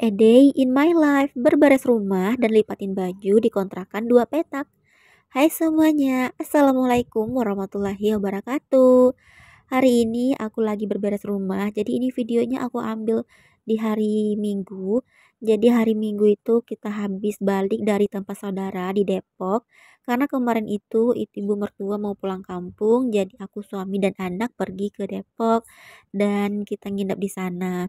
A Day in My Life, berbaris rumah dan lipatin baju di kontrakan dua petak. Hai semuanya, Assalamualaikum warahmatullahi wabarakatuh. Hari ini aku lagi berberes rumah, jadi ini videonya aku ambil di hari Minggu. Jadi hari Minggu itu kita habis balik dari tempat saudara di Depok. Karena kemarin itu, itu ibu mertua mau pulang kampung, jadi aku suami dan anak pergi ke Depok dan kita nginap di sana.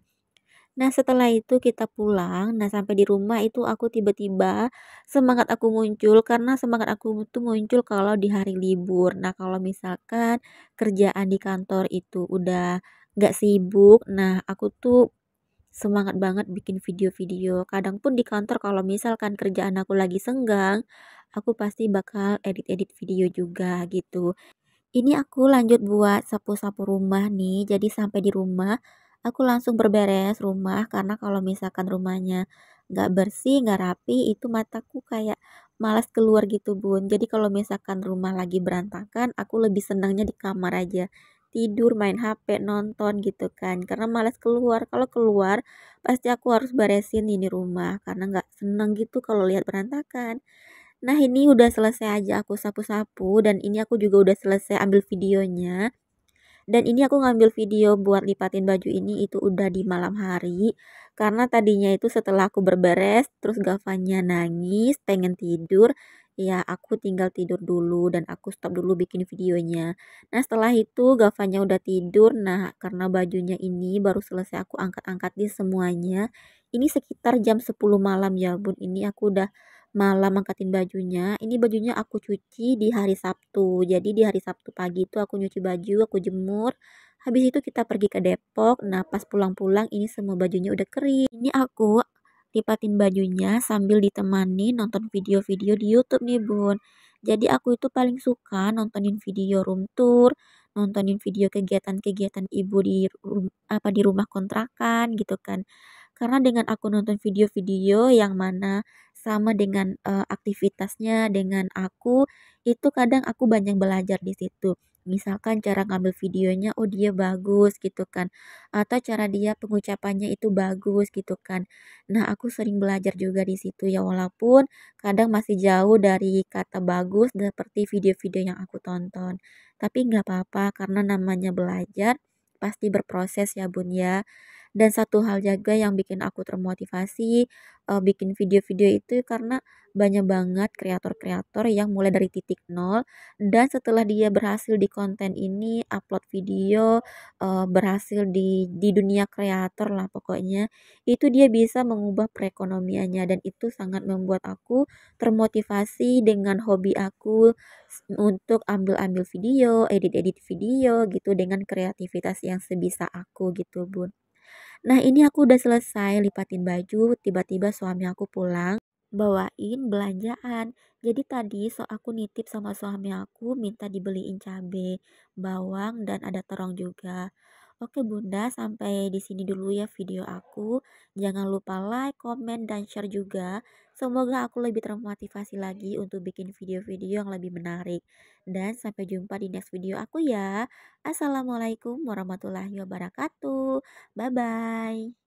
Nah setelah itu kita pulang, nah sampai di rumah itu aku tiba-tiba semangat aku muncul karena semangat aku itu muncul kalau di hari libur. Nah kalau misalkan kerjaan di kantor itu udah gak sibuk, nah aku tuh semangat banget bikin video-video. Kadang pun di kantor kalau misalkan kerjaan aku lagi senggang, aku pasti bakal edit-edit video juga gitu. Ini aku lanjut buat sapu-sapu rumah nih, jadi sampai di rumah aku langsung berberes rumah karena kalau misalkan rumahnya nggak bersih nggak rapi itu mataku kayak malas keluar gitu bun jadi kalau misalkan rumah lagi berantakan aku lebih senangnya di kamar aja tidur main hp nonton gitu kan karena malas keluar kalau keluar pasti aku harus beresin ini rumah karena nggak seneng gitu kalau lihat berantakan nah ini udah selesai aja aku sapu-sapu dan ini aku juga udah selesai ambil videonya dan ini aku ngambil video buat lipatin baju ini itu udah di malam hari karena tadinya itu setelah aku berberes terus Gavanya nangis pengen tidur ya aku tinggal tidur dulu dan aku stop dulu bikin videonya nah setelah itu Gavanya udah tidur nah karena bajunya ini baru selesai aku angkat-angkat semuanya ini sekitar jam 10 malam ya bun ini aku udah malam angkatin bajunya ini bajunya aku cuci di hari Sabtu jadi di hari Sabtu pagi itu aku nyuci baju aku jemur habis itu kita pergi ke Depok nah pas pulang-pulang ini semua bajunya udah kering ini aku lipatin bajunya sambil ditemani nonton video-video di YouTube nih bun jadi aku itu paling suka nontonin video room tour nontonin video kegiatan-kegiatan ibu di apa di rumah kontrakan gitu kan karena dengan aku nonton video-video yang mana sama dengan uh, aktivitasnya dengan aku itu kadang aku banyak belajar di situ misalkan cara ngambil videonya oh dia bagus gitu kan atau cara dia pengucapannya itu bagus gitu kan nah aku sering belajar juga di situ ya walaupun kadang masih jauh dari kata bagus seperti video-video yang aku tonton tapi nggak apa-apa karena namanya belajar pasti berproses ya bun ya dan satu hal jaga yang bikin aku termotivasi uh, bikin video-video itu karena banyak banget kreator-kreator yang mulai dari titik nol dan setelah dia berhasil di konten ini upload video uh, berhasil di di dunia kreator lah pokoknya itu dia bisa mengubah perekonomiannya dan itu sangat membuat aku termotivasi dengan hobi aku untuk ambil-ambil video edit-edit video gitu dengan kreativitas yang sebisa aku gitu bun Nah ini aku udah selesai lipatin baju, tiba-tiba suami aku pulang bawain belanjaan. Jadi tadi so aku nitip sama suami aku minta dibeliin cabai bawang dan ada terong juga. Oke Bunda, sampai di sini dulu ya video aku. Jangan lupa like, komen, dan share juga. Semoga aku lebih termotivasi lagi untuk bikin video-video yang lebih menarik. Dan sampai jumpa di next video aku ya. Assalamualaikum warahmatullahi wabarakatuh. Bye-bye.